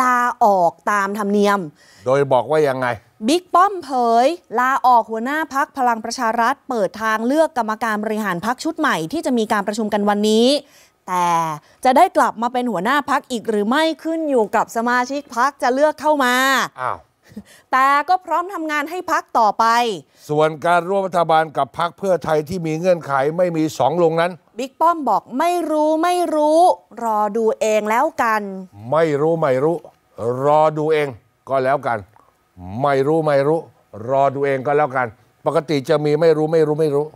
ลาออกตามธรรมเนียม โดยบอกว่ายังไง บิ๊กป้อมเผย ลาออกหัวหน้าพักพลังประชารัฐเปิดทางเลือกกรรมการบริหารพักชุดใหม่ ที่จะมีการประชุมกันวันนี้ แต่จะได้กลับมาเป็นหัวหน้าพักอีกหรือไม่ขึ้นอยู่กับสมาชิกพักจะเลือกเข้ามา อ้าวแต่ก็พร้อมทำงานให้พักต่อไป ส่วนการร่วมรัฐบาลกับพักเพื่อไทยที่มีเงื่อนไขไม่มีสองลงนั้น บิ๊กป้อมบอกไม่รู้ไม่รู้ รอดูเองแล้วกัน ไม่รู้ ไม่รู้ รอดูเองก็แล้วกัน ไม่รู้ไม่รู้ รอดูเองก็แล้วกัน ปกติจะมีไม่รู้ไม่รู้ไม่รู้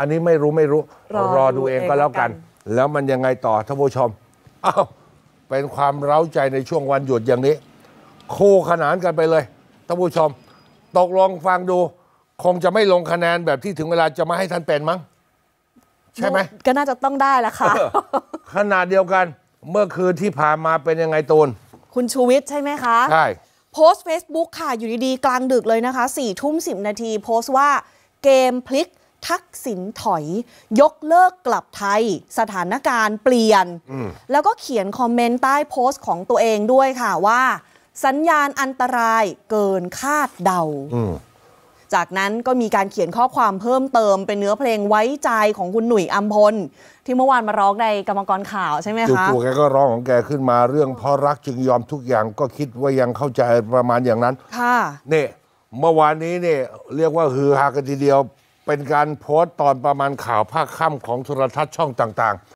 อันนี้ไม่รู้ไม่รู้ รอดูเองก็แล้วกัน แล้วมันยังไงต่อท่านผู้ชมอ้าวเป็นความเร้าใจในช่วงวันหยุดอย่างนี้คู่ขนานกันไปเลยท่านผู้ชมตกลงฟังดู คงจะไม่ลงคะแนนแบบที่ถึงเวลาจะมาให้ท่านเป็นมั้ง ใช่ไหมก็น่าจะต้องได้ละค่ะ ขนาดเดียวกัน เมื่อคืนที่ผ่านมาเป็นยังไงตูนคุณชูวิทย์ใช่ไหมคะ ใช่ โพสต์ Facebook ค่ะอยู่ดีๆ กลางดึกเลยนะคะ4ี่ทุ่มสินาทีโพสต์ว่า เกมพลิก ทักษิณถอย ยกเลิกกลับไทยสถานการณ์เปลี่ยน แล้วก็เขียนคอมเมนต์ใต้โพสต์ของตัวเองด้วยค่ะว่าสัญญาณอันตรายเกินคาดเดาจากนั้นก็มีการเขียนข้อความเพิ่มเติมเป็นเนื้อเพลงไว้ใจของคุณหนุ่ยอัมพลที่เมื่อวานมาร้องในกรรมกรข่าวใช่ไหมคะจู่ๆแกก็ร้องของแกขึ้นมาเรื่องเพราะรักจึงยอมทุกอย่างก็คิดว่ายังเข้าใจประมาณอย่างนั้น ค่ะเนี่ยเมื่อวานนี้เนี่ยเรียกว่าฮือฮากันทีเดียวเป็นการโพสต์ตอนประมาณข่าวภาคค่ำของโทรทัศน์ช่องต่าง ๆ